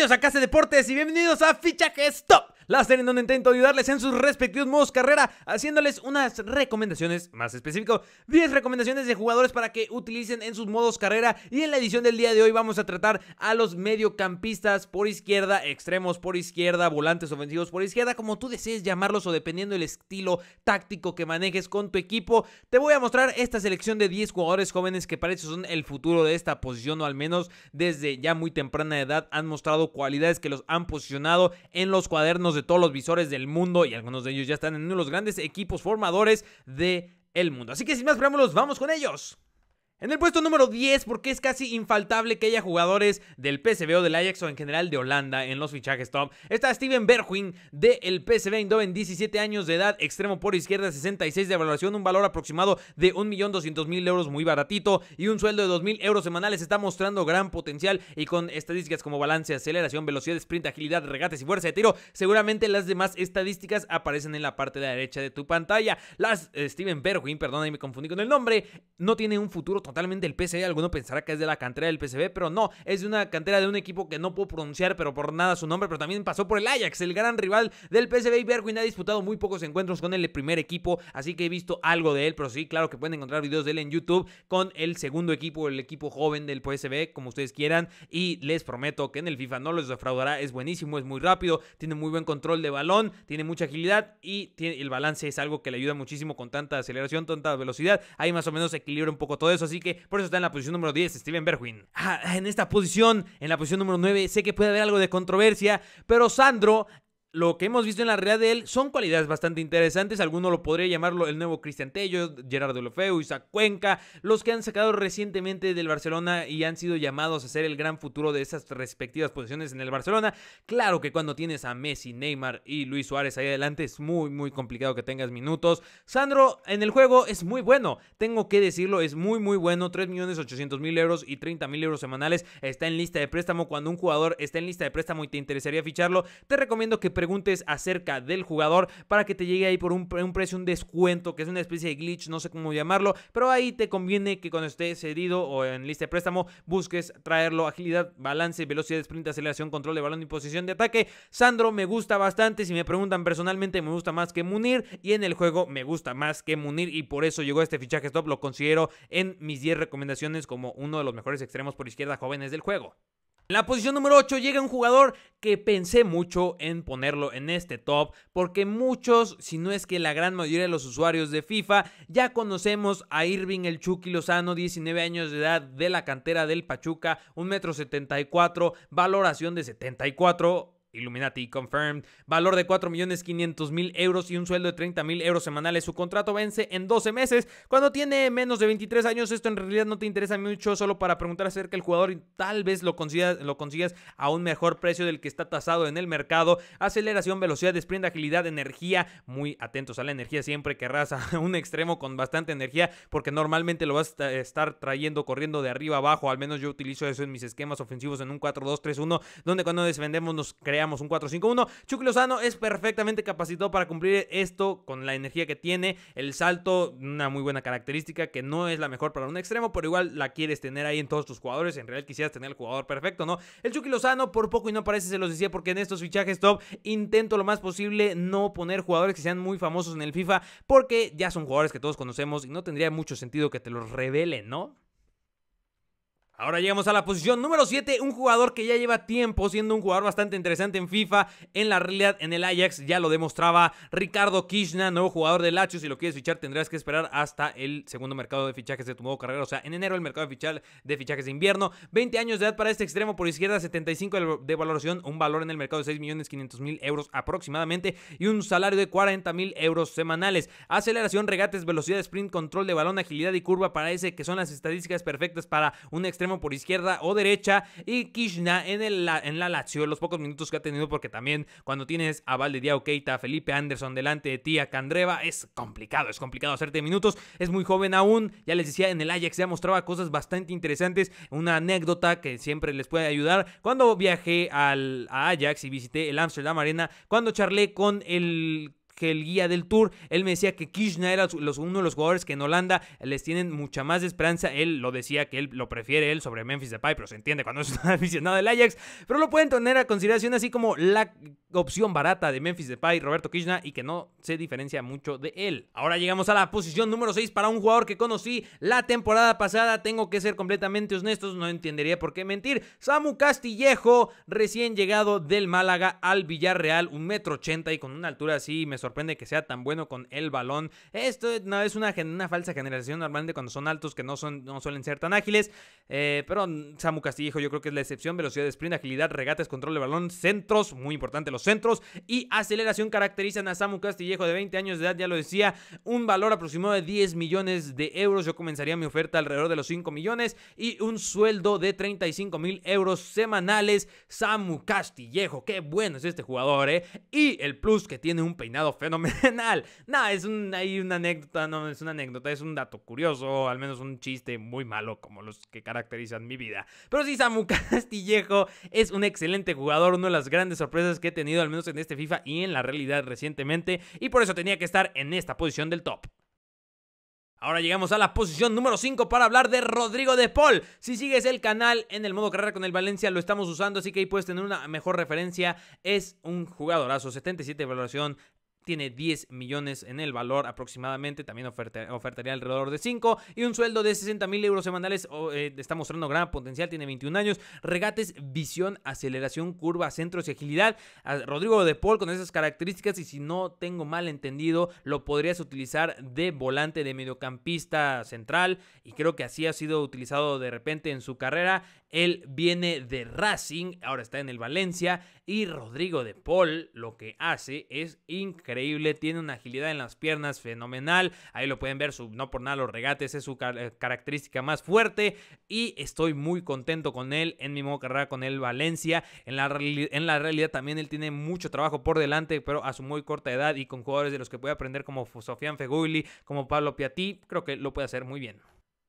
Bienvenidos a Casa Deportes y bienvenidos a Fichaje Stop. Laster, en donde intento ayudarles en sus respectivos modos carrera, haciéndoles unas recomendaciones, más específicas. 10 recomendaciones de jugadores para que utilicen en sus modos carrera. Y en la edición del día de hoy vamos a tratar a los mediocampistas por izquierda, extremos por izquierda, volantes ofensivos por izquierda, como tú desees llamarlos o dependiendo del estilo táctico que manejes con tu equipo. Te voy a mostrar esta selección de 10 jugadores jóvenes que parece son el futuro de esta posición o al menos desde ya muy temprana edad han mostrado cualidades que los han posicionado en los cuadernos de de todos los visores del mundo y algunos de ellos ya están en uno de los grandes equipos formadores de mundo. Así que sin más preámbulos, vamos con ellos. En el puesto número 10, porque es casi infaltable que haya jugadores del PSV o del Ajax o en general de Holanda en los fichajes top, está Steven berwin del PSV Eindhoven, 17 años de edad, extremo por izquierda, 66 de evaluación, un valor aproximado de 1.200.000 euros muy baratito y un sueldo de 2.000 euros semanales. Está mostrando gran potencial y con estadísticas como balance, aceleración, velocidad, sprint, agilidad, regates y fuerza de tiro, seguramente las demás estadísticas aparecen en la parte de la derecha de tu pantalla. Las eh, Steven Berwin, perdón, ahí me confundí con el nombre, no tiene un futuro totalmente el PSV, e, Alguno pensará que es de la cantera del PCB, e, pero no, es de una cantera de un equipo que no puedo pronunciar, pero por nada su nombre, pero también pasó por el Ajax, el gran rival del PCB e, y Berwin ha disputado muy pocos encuentros con el primer equipo, así que he visto algo de él, pero sí, claro que pueden encontrar videos de él en YouTube con el segundo equipo, el equipo joven del PSB, como ustedes quieran, y les prometo que en el FIFA no los defraudará, es buenísimo, es muy rápido, tiene muy buen control de balón, tiene mucha agilidad y el balance es algo que le ayuda muchísimo con tanta aceleración, tanta velocidad, ahí más o menos equilibra un poco todo eso, así que por eso está en la posición número 10 Steven Berwin. Ah, en esta posición, en la posición número 9, sé que puede haber algo de controversia, pero Sandro lo que hemos visto en la realidad de él son cualidades bastante interesantes. Alguno lo podría llamarlo el nuevo Cristian Tello, Gerardo Lofeu, Isaac Cuenca, los que han sacado recientemente del Barcelona y han sido llamados a ser el gran futuro de esas respectivas posiciones en el Barcelona. Claro que cuando tienes a Messi, Neymar y Luis Suárez ahí adelante es muy, muy complicado que tengas minutos. Sandro en el juego es muy bueno, tengo que decirlo, es muy, muy bueno. 3.800.000 euros y 30.000 euros semanales está en lista de préstamo. Cuando un jugador está en lista de préstamo y te interesaría ficharlo, te recomiendo que preguntes acerca del jugador para que te llegue ahí por un, precio, un descuento, que es una especie de glitch, no sé cómo llamarlo, pero ahí te conviene que cuando estés cedido o en lista de préstamo busques traerlo, agilidad, balance, velocidad, sprint, aceleración, control de balón y posición de ataque. Sandro me gusta bastante, si me preguntan personalmente me gusta más que Munir y en el juego me gusta más que Munir y por eso llegó este fichaje stop, lo considero en mis 10 recomendaciones como uno de los mejores extremos por izquierda jóvenes del juego. En la posición número 8 llega un jugador que pensé mucho en ponerlo en este top porque muchos, si no es que la gran mayoría de los usuarios de FIFA, ya conocemos a Irving el Chucky Lozano, 19 años de edad, de la cantera del Pachuca, 1,74 m, valoración de 74 Illuminati confirmed. Valor de millones mil euros y un sueldo de 30.000 euros semanales. Su contrato vence en 12 meses. Cuando tiene menos de 23 años, esto en realidad no te interesa mucho, solo para preguntar acerca del jugador y tal vez lo consigas, lo consigas a un mejor precio del que está tasado en el mercado. Aceleración, velocidad, sprint, agilidad, energía. Muy atentos a la energía, siempre querrás a un extremo con bastante energía, porque normalmente lo vas a estar trayendo corriendo de arriba abajo. Al menos yo utilizo eso en mis esquemas ofensivos en un 4-2-3-1, donde cuando defendemos nos crea veamos un 4-5-1. Chucky Lozano es perfectamente capacitado para cumplir esto con la energía que tiene, el salto, una muy buena característica que no es la mejor para un extremo, pero igual la quieres tener ahí en todos tus jugadores. En realidad quisieras tener el jugador perfecto, ¿no? El Chucky Lozano por poco y no parece, se los decía, porque en estos fichajes top intento lo más posible no poner jugadores que sean muy famosos en el FIFA, porque ya son jugadores que todos conocemos y no tendría mucho sentido que te los revelen, ¿no? Ahora llegamos a la posición número 7, un jugador que ya lleva tiempo siendo un jugador bastante interesante en FIFA, en la realidad en el Ajax ya lo demostraba Ricardo Kishna, nuevo jugador de Lazio, si lo quieres fichar tendrás que esperar hasta el segundo mercado de fichajes de tu nuevo carrera, o sea, en enero el mercado de, fichajes de invierno, 20 años de edad para este extremo por izquierda, 75 de valoración, un valor en el mercado de 6.500.000 euros aproximadamente y un salario de 40.000 euros semanales, aceleración, regates, velocidad, sprint, control de balón, agilidad y curva para ese que son las estadísticas perfectas para un extremo por izquierda o derecha. Y Kishna en, el, en la Lazio, los pocos minutos que ha tenido, porque también cuando tienes a Diao Keita, Felipe Anderson delante de ti, a Candreva, es complicado, es complicado hacerte minutos. Es muy joven aún, ya les decía, en el Ajax ya mostraba cosas bastante interesantes. Una anécdota que siempre les puede ayudar. Cuando viajé al, a Ajax y visité el Amsterdam Arena, cuando charlé con el que el guía del tour, él me decía que Kishna era uno de los jugadores que en Holanda les tienen mucha más esperanza. Él lo decía que él lo prefiere él sobre Memphis Depay, pero se entiende cuando es un aficionado del Ajax. Pero lo pueden tener a consideración así como la opción barata de Memphis Depay, Roberto Kishna, y que no se diferencia mucho de él. Ahora llegamos a la posición número 6 para un jugador que conocí la temporada pasada. Tengo que ser completamente honestos, no entendería por qué mentir. Samu Castillejo, recién llegado del Málaga al Villarreal, un metro ochenta y con una altura así me sorprendió sorprende que sea tan bueno con el balón. Esto no es una, una falsa generación normalmente cuando son altos que no, son, no suelen ser tan ágiles. Eh, pero Samu Castillejo yo creo que es la excepción. Velocidad de sprint, agilidad, regates, control de balón, centros, muy importante los centros y aceleración caracterizan a Samu Castillejo de 20 años de edad, ya lo decía, un valor aproximado de 10 millones de euros. Yo comenzaría mi oferta alrededor de los 5 millones y un sueldo de 35 mil euros semanales. Samu Castillejo, qué bueno es este jugador, ¿eh? Y el plus que tiene un peinado fenomenal. nada, es un, hay una anécdota, no es una anécdota, es un dato curioso, al menos un chiste muy malo como los que caracterizan mi vida. Pero sí, Samu Castillejo es un excelente jugador, una de las grandes sorpresas que he tenido, al menos en este FIFA y en la realidad recientemente, y por eso tenía que estar en esta posición del top. Ahora llegamos a la posición número 5 para hablar de Rodrigo de Paul. Si sigues el canal en el modo carrera con el Valencia, lo estamos usando, así que ahí puedes tener una mejor referencia. Es un jugadorazo, 77 de valoración, tiene 10 millones en el valor aproximadamente, también ofertaría alrededor de 5 y un sueldo de 60 mil euros semanales, eh, está mostrando gran potencial, tiene 21 años, regates, visión, aceleración, curva, centros y agilidad. Rodrigo de Paul con esas características y si no tengo mal entendido, lo podrías utilizar de volante, de mediocampista central y creo que así ha sido utilizado de repente en su carrera. Él viene de Racing, ahora está en el Valencia y Rodrigo de Paul lo que hace es increíble increíble, tiene una agilidad en las piernas fenomenal, ahí lo pueden ver, su, no por nada los regates es su eh, característica más fuerte y estoy muy contento con él en mi modo carrera con el Valencia, en la, en la realidad también él tiene mucho trabajo por delante, pero a su muy corta edad y con jugadores de los que puede aprender como Sofian Feguli, como Pablo Piatti, creo que lo puede hacer muy bien.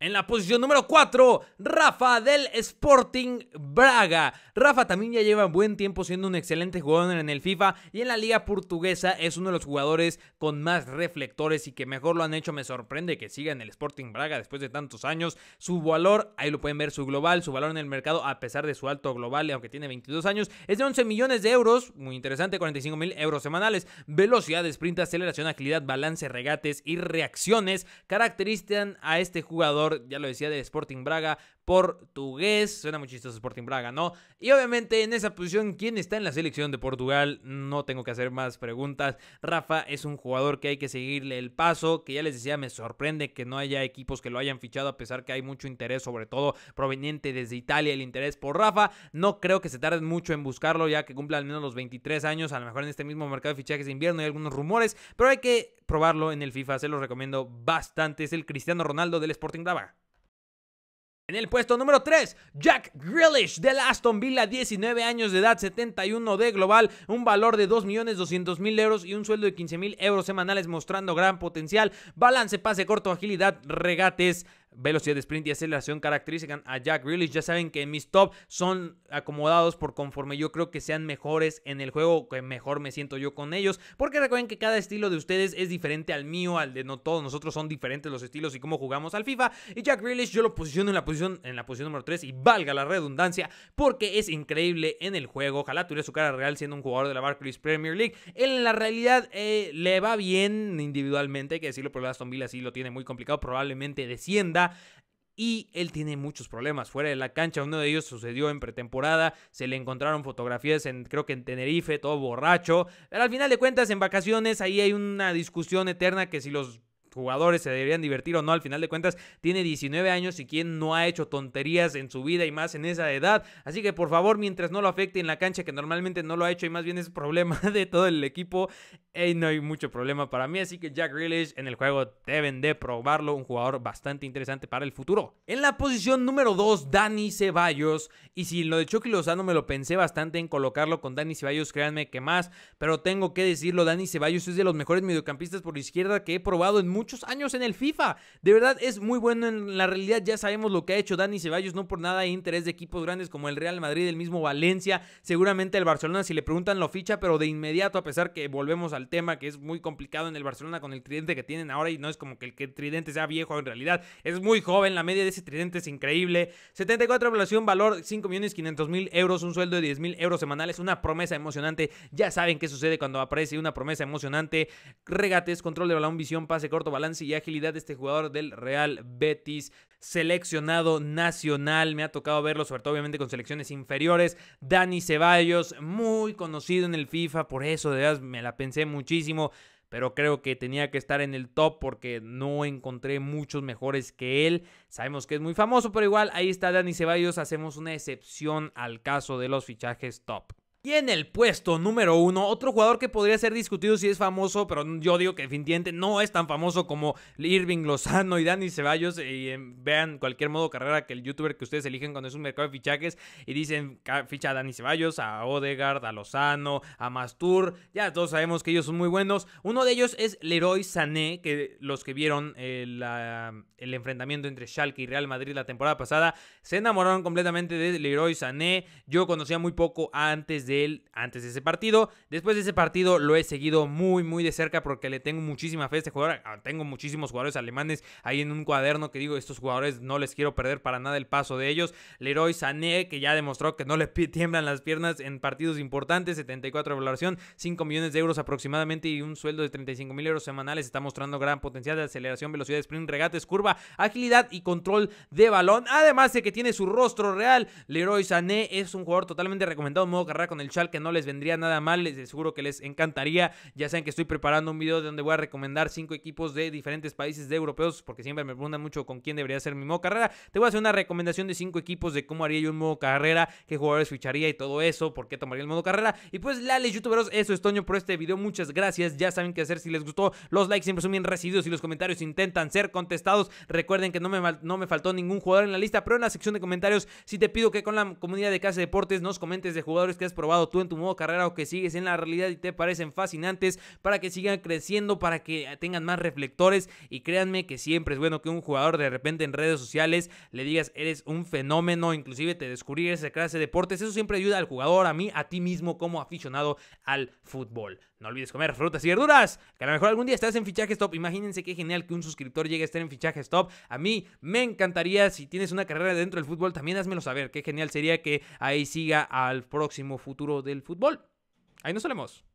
En la posición número 4, Rafa del Sporting Braga. Rafa también ya lleva buen tiempo siendo un excelente jugador en el FIFA y en la liga portuguesa es uno de los jugadores con más reflectores y que mejor lo han hecho. Me sorprende que siga en el Sporting Braga después de tantos años. Su valor, ahí lo pueden ver, su global, su valor en el mercado, a pesar de su alto global, aunque tiene 22 años, es de 11 millones de euros, muy interesante, 45 mil euros semanales. Velocidad, sprint, aceleración, agilidad, balance, regates y reacciones caracterizan a este jugador ya lo decía, de Sporting Braga, portugués. Suena muy chistoso Sporting Braga, ¿no? Y obviamente en esa posición, ¿quién está en la selección de Portugal? No tengo que hacer más preguntas. Rafa es un jugador que hay que seguirle el paso, que ya les decía, me sorprende que no haya equipos que lo hayan fichado a pesar que hay mucho interés, sobre todo proveniente desde Italia, el interés por Rafa. No creo que se tarde mucho en buscarlo ya que cumple al menos los 23 años, a lo mejor en este mismo mercado de fichajes de invierno hay algunos rumores, pero hay que probarlo en el FIFA, se los recomiendo bastante. Es el Cristiano Ronaldo del Sporting Braga. En el puesto número 3, Jack Grealish la Aston Villa, 19 años de edad, 71 de global, un valor de 2.200.000 euros y un sueldo de 15.000 euros semanales mostrando gran potencial, balance, pase corto, agilidad, regates, velocidad de sprint y aceleración caracterizan a Jack Grealish. Ya saben que mis top son acomodados por conforme yo creo que sean mejores en el juego, que mejor me siento yo con ellos. Porque recuerden que cada estilo de ustedes es diferente al mío, al de no todos nosotros son diferentes los estilos y cómo jugamos al FIFA. Y Jack Grealish yo lo posiciono en la posición, en la posición número 3 y valga la redundancia porque es increíble en el juego. Ojalá tuviera su cara real siendo un jugador de la Barclays Premier League. en la realidad eh, le va bien individualmente, hay que decirlo, pero el Aston Villa sí lo tiene muy complicado, probablemente descienda. Y él tiene muchos problemas fuera de la cancha. Uno de ellos sucedió en pretemporada. Se le encontraron fotografías en, creo que en Tenerife, todo borracho. Pero al final de cuentas, en vacaciones, ahí hay una discusión eterna que si los jugadores se deberían divertir o no, al final de cuentas tiene 19 años y quien no ha hecho tonterías en su vida y más en esa edad. Así que por favor, mientras no lo afecte en la cancha, que normalmente no lo ha hecho y más bien es problema de todo el equipo, no hay mucho problema para mí. Así que Jack Grealish en el juego deben de probarlo, un jugador bastante interesante para el futuro. En la posición número 2, Dani Ceballos. Y si lo de Chucky Lozano me lo pensé bastante en colocarlo con Dani Ceballos, créanme que más, pero tengo que decirlo, Dani Ceballos es de los mejores mediocampistas por izquierda que he probado en muchos años en el FIFA. De verdad es muy bueno en la realidad. Ya sabemos lo que ha hecho Dani Ceballos, no por nada hay interés de equipos grandes como el Real Madrid, el mismo Valencia, seguramente el Barcelona, si le preguntan lo ficha, pero de inmediato, a pesar que volvemos al tema que es muy complicado en el Barcelona con el tridente que tienen ahora y no es como que el, tridente sea viejo en realidad, es muy joven, la media de ese tridente es increíble. 74 evaluación, valor 5.500.000 millones mil euros, un sueldo de 10 mil euros semanales, una promesa emocionante. Ya saben qué sucede cuando aparece una promesa emocionante. Regates, control de balón, visión, pase corto balance y agilidad de este jugador del Real Betis seleccionado nacional. Me ha tocado verlo, sobre todo obviamente con selecciones inferiores. Dani Ceballos, muy conocido en el FIFA, por eso de verdad me la pensé muchísimo. Pero creo que tenía que estar en el top porque no encontré muchos mejores que él. Sabemos que es muy famoso, pero igual ahí está Dani Ceballos. Hacemos una excepción al caso de los fichajes top. Y en el puesto número uno, otro jugador que podría ser discutido si es famoso, pero yo digo que definitivamente no es tan famoso como Irving Lozano y Dani Ceballos. Eh, y eh, vean cualquier modo carrera que el youtuber que ustedes eligen cuando es un mercado de fichajes y dicen ficha a Dani Ceballos, a Odegaard, a Lozano, a Mastur. Ya todos sabemos que ellos son muy buenos. Uno de ellos es Leroy Sané, que los que vieron el, eh, el enfrentamiento entre Schalke y Real Madrid la temporada pasada se enamoraron completamente de Leroy Sané. Yo conocía muy poco antes de antes de ese partido. Después de ese partido lo he seguido muy, muy de cerca porque le tengo muchísima fe a este jugador. Ah, tengo muchísimos jugadores alemanes ahí en un cuaderno que digo, estos jugadores no les quiero perder para nada el paso de ellos. Leroy Sané, que ya demostró que no le tiemblan las piernas en partidos importantes, 74 de valoración, 5 millones de euros aproximadamente y un sueldo de 35 mil euros semanales. Está mostrando gran potencial de aceleración, velocidad, sprint, regates, curva, agilidad y control de balón. Además de que tiene su rostro real, Leroy Sané es un jugador totalmente recomendado en modo carrera el chal que no les vendría nada mal, les seguro que les encantaría. Ya saben que estoy preparando un video donde voy a recomendar cinco equipos de diferentes países de europeos, porque siempre me preguntan mucho con quién debería ser mi modo carrera. Te voy a hacer una recomendación de cinco equipos de cómo haría yo un modo carrera, qué jugadores ficharía y todo eso, por qué tomaría el modo carrera. Y pues, lales, youtuberos, eso es Toño por este video. Muchas gracias. Ya saben qué hacer si les gustó. Los likes siempre son bien recibidos y los comentarios intentan ser contestados. Recuerden que no me, no me faltó ningún jugador en la lista, pero en la sección de comentarios si te pido que con la comunidad de Casa Deportes nos comentes de jugadores que has probado tú en tu modo carrera o que sigues en la realidad y te parecen fascinantes para que sigan creciendo, para que eh, tengan más reflectores y créanme que siempre es bueno que un jugador de repente en redes sociales le digas eres un fenómeno, inclusive te descubrir esa clase de deportes, eso siempre ayuda al jugador, a mí, a ti mismo como aficionado al fútbol. No olvides comer frutas y verduras, que a lo mejor algún día estás en fichaje stop Imagínense qué genial que un suscriptor llegue a estar en fichaje stop A mí me encantaría, si tienes una carrera dentro del fútbol, también házmelo saber. Qué genial sería que ahí siga al próximo fútbol futuro del fútbol. Ahí nos solemos.